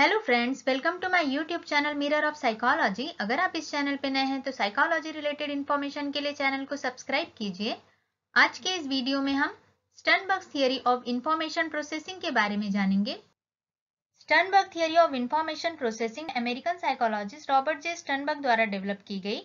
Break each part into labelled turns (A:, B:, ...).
A: hello friends welcome to my YouTube channel mirror of psychology अगर आप इस channel पे नए हैं तो साइकोलॉजी रिलेटेड इन्फॉर्मेशन के लिए चैनल को सब्सक्राइब कीजिए आज के इस वीडियो में हम Sternberg theory of information processing के बारे में जानेंगे Sternberg theory of information processing American psychologist Robert J Sternberg द्वारा डेवलप की गई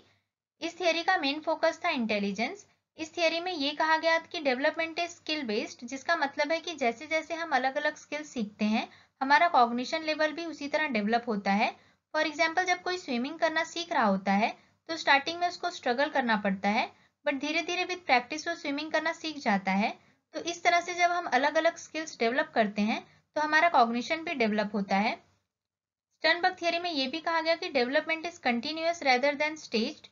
A: इस थियरी का मेन फोकस था इंटेलिजेंस इस थियोरी में ये कहा गया कि डेवलपमेंट इज स्किल बेस्ड जिसका मतलब है कि जैसे जैसे हम अलग अलग स्किल सीखते हैं हमारा कॉग्निशन लेवल भी उसी तरह डेवलप होता है फॉर एग्जाम्पल जब कोई स्विमिंग करना सीख रहा होता है तो स्टार्टिंग में उसको स्ट्रगल करना पड़ता है बट धीरे धीरे विद प्रैक्टिस वो स्विमिंग करना सीख जाता है तो इस तरह से जब हम अलग अलग स्किल्स डेवलप करते हैं तो हमारा कॉग्निशन भी डेवलप होता है स्टर्नबर्ग थियोरी में यह भी कहा गया कि development is continuous rather than staged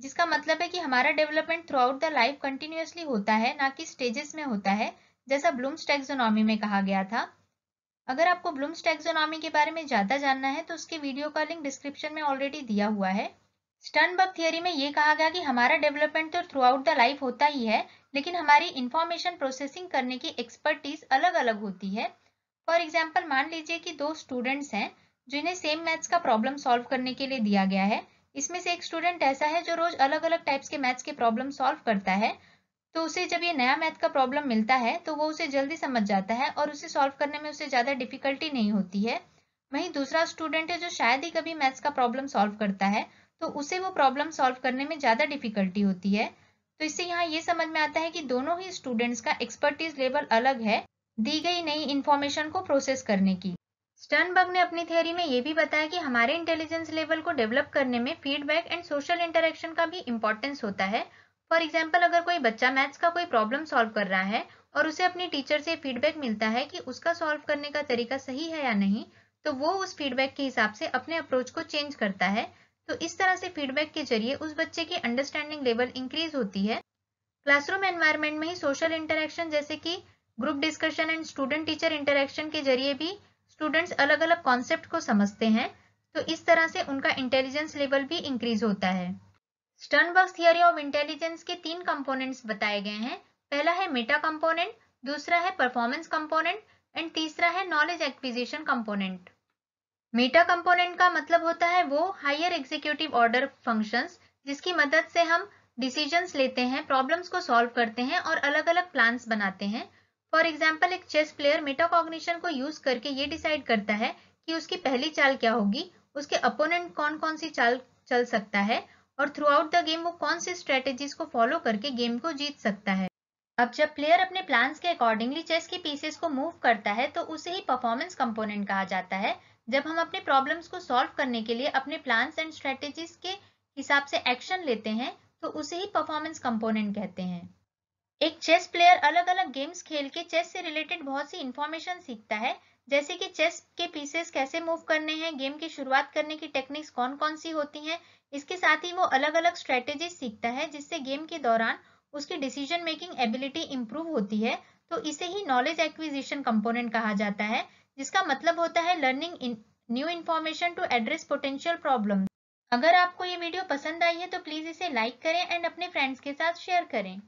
A: जिसका मतलब है कि हमारा development throughout the life continuously होता है ना कि स्टेजेस में होता है जैसा ब्लूम्स टेक्सोनॉमी में कहा गया था अगर आपको ब्लूम्स टेक्सोनॉमी के बारे में ज़्यादा जानना है तो उसके वीडियो का लिंक डिस्क्रिप्शन में ऑलरेडी दिया हुआ है स्टर्नबर्ग थियोरी में ये कहा गया कि हमारा डेवलपमेंट तो थ्रू आउट द लाइफ होता ही है लेकिन हमारी इंफॉर्मेशन प्रोसेसिंग करने की एक्सपर्टीज अलग अलग होती है फॉर एग्जाम्पल मान लीजिए कि दो स्टूडेंट्स हैं जिन्हें सेम मैथ्स का प्रॉब्लम सॉल्व करने के लिए दिया गया है इसमें से एक स्टूडेंट ऐसा है जो रोज अलग अलग टाइप्स के मैथ्स के प्रॉब्लम सॉल्व करता है तो उसे जब ये नया मैथ का प्रॉब्लम मिलता है तो वो उसे जल्दी समझ जाता है और उसे सॉल्व करने में उसे ज़्यादा डिफिकल्टी नहीं होती है वहीं दूसरा स्टूडेंट है जो शायद ही कभी मैथ्स का प्रॉब्लम सॉल्व करता है तो उसे वो प्रॉब्लम सॉल्व करने में ज़्यादा डिफिकल्टी होती है तो इससे यहाँ ये समझ में आता है कि दोनों ही स्टूडेंट्स का एक्सपर्टीज लेवल अलग है दी गई नई इन्फॉर्मेशन को प्रोसेस करने की स्टर्नबर्ग ने अपनी थ्योरी में यह भी बताया कि हमारे इंटेलिजेंस लेवल को डेवलप करने में फीडबैक एंड सोशल इंटरेक्शन का भी इंपॉर्टेंस होता है फॉर एग्जाम्पल अगर कोई बच्चा मैथ्स का कोई प्रॉब्लम सॉल्व कर रहा है और उसे अपनी टीचर से फीडबैक मिलता है कि उसका सॉल्व करने का तरीका सही है या नहीं तो वो उस फीडबैक के हिसाब से अपने अप्रोच को चेंज करता है तो इस तरह से फीडबैक के जरिए उस बच्चे की अंडरस्टैंडिंग लेवल इंक्रीज होती है क्लासरूम एनवायरमेंट में ही सोशल इंटरेक्शन जैसे कि group discussion and student teacher interaction के जरिए भी स्टूडेंट्स अलग अलग कॉन्सेप्ट को समझते हैं तो इस तरह से उनका इंटेलिजेंस लेवल भी इंक्रीज होता है स्टर्नबर्ग थियोरी ऑफ इंटेलिजेंस के तीन कंपोनेंट्स बताए गए हैं पहला है मेटा कंपोनेंट दूसरा है परफॉर्मेंस कंपोनेंट एंड तीसरा है knowledge acquisition component meta component का मतलब होता है वो हायर एग्जीक्यूटिव ऑर्डर फंक्शंस जिसकी मदद से हम डिसीजंस लेते हैं प्रॉब्लम्स को सॉल्व करते हैं और अलग अलग प्लान्स बनाते हैं फॉर एग्जाम्पल एक चेस प्लेयर मेटाकॉग्निशन को यूज करके ये डिसाइड करता है कि उसकी पहली चाल क्या होगी उसके अपोनेंट कौन कौन सी चाल चल सकता है और थ्रू आउट द गेम वो कौन सी स्ट्रेटेजीज को फॉलो करके गेम को जीत सकता है अब जब प्लेयर अपने प्लान के अकॉर्डिंगली चेस के पीसेस को मूव करता है तो उसे ही परफॉर्मेंस कंपोनेंट कहा जाता है जब हम अपने प्रॉब्लम्स को सॉल्व करने के लिए अपने प्लान्स एंड स्ट्रेटेजीज के हिसाब से एक्शन लेते हैं तो उसे ही परफॉर्मेंस कंपोनेंट कहते हैं एक चेस प्लेयर अलग अलग गेम्स खेल के चेस से रिलेटेड बहुत सी इंफॉर्मेशन सीखता है जैसे कि चेस के पीसेस कैसे मूव करने हैं गेम की शुरुआत करने की टेक्निक्स कौन कौन सी होती हैं इसके साथ ही वो अलग अलग स्ट्रेटेजी सीखता है जिससे गेम के दौरान उसकी डिसीजन मेकिंग एबिलिटी इंप्रूव होती है तो इसे ही नॉलेज एक्विजिशन कंपोनेंट कहा जाता है जिसका मतलब होता है learning new information to address potential problem अगर आपको ये वीडियो पसंद आई है तो प्लीज़ इसे लाइक करें एंड अपने फ्रेंड्स के साथ शेयर करें